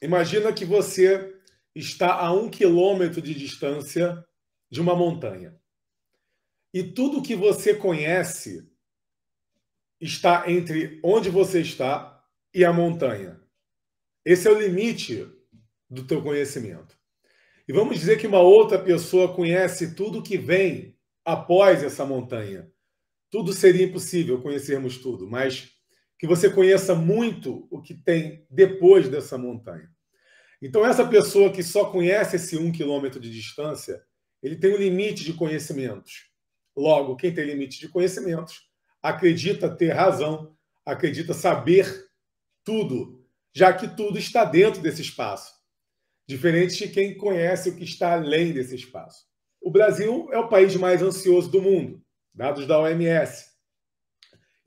Imagina que você está a um quilômetro de distância de uma montanha. E tudo que você conhece está entre onde você está e a montanha. Esse é o limite do teu conhecimento. E vamos dizer que uma outra pessoa conhece tudo que vem após essa montanha. Tudo seria impossível conhecermos tudo, mas que você conheça muito o que tem depois dessa montanha. Então, essa pessoa que só conhece esse um quilômetro de distância, ele tem um limite de conhecimentos. Logo, quem tem limite de conhecimentos acredita ter razão, acredita saber tudo, já que tudo está dentro desse espaço. Diferente de quem conhece o que está além desse espaço. O Brasil é o país mais ansioso do mundo, dados da OMS.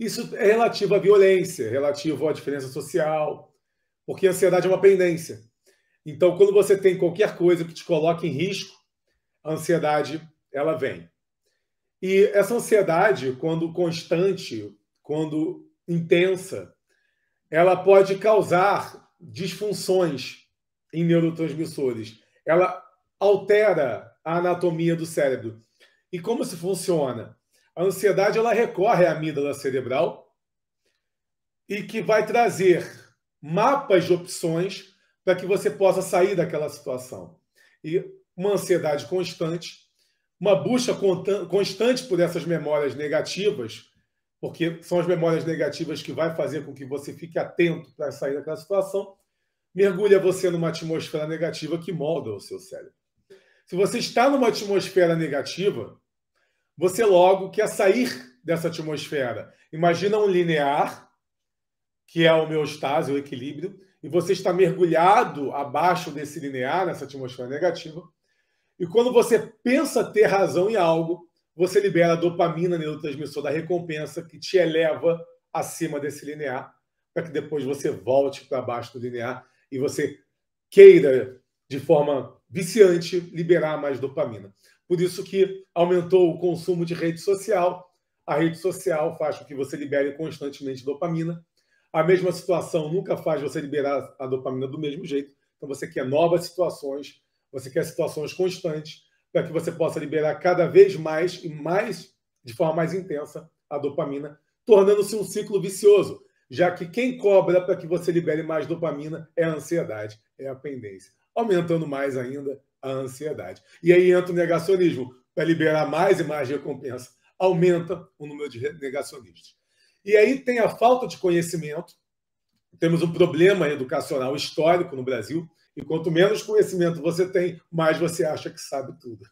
Isso é relativo à violência, relativo à diferença social, porque a ansiedade é uma pendência. Então, quando você tem qualquer coisa que te coloca em risco, a ansiedade ela vem. E essa ansiedade, quando constante, quando intensa, ela pode causar disfunções em neurotransmissores. Ela altera a anatomia do cérebro. E como se funciona? a ansiedade ela recorre à amígdala cerebral e que vai trazer mapas de opções para que você possa sair daquela situação. E uma ansiedade constante, uma busca constante por essas memórias negativas, porque são as memórias negativas que vai fazer com que você fique atento para sair daquela situação, mergulha você numa atmosfera negativa que molda o seu cérebro. Se você está numa atmosfera negativa, você logo quer sair dessa atmosfera. Imagina um linear, que é a homeostase, o equilíbrio, e você está mergulhado abaixo desse linear, nessa atmosfera negativa. E quando você pensa ter razão em algo, você libera dopamina neurotransmissor da recompensa, que te eleva acima desse linear, para que depois você volte para baixo do linear e você queira, de forma viciante, liberar mais dopamina. Por isso que aumentou o consumo de rede social. A rede social faz com que você libere constantemente dopamina. A mesma situação nunca faz você liberar a dopamina do mesmo jeito. Então você quer novas situações, você quer situações constantes para que você possa liberar cada vez mais e mais de forma mais intensa a dopamina, tornando-se um ciclo vicioso, já que quem cobra para que você libere mais dopamina é a ansiedade, é a pendência, aumentando mais ainda a ansiedade. E aí entra o negacionismo. Para liberar mais e mais recompensa, aumenta o número de negacionistas. E aí tem a falta de conhecimento. Temos um problema educacional histórico no Brasil. E quanto menos conhecimento você tem, mais você acha que sabe tudo.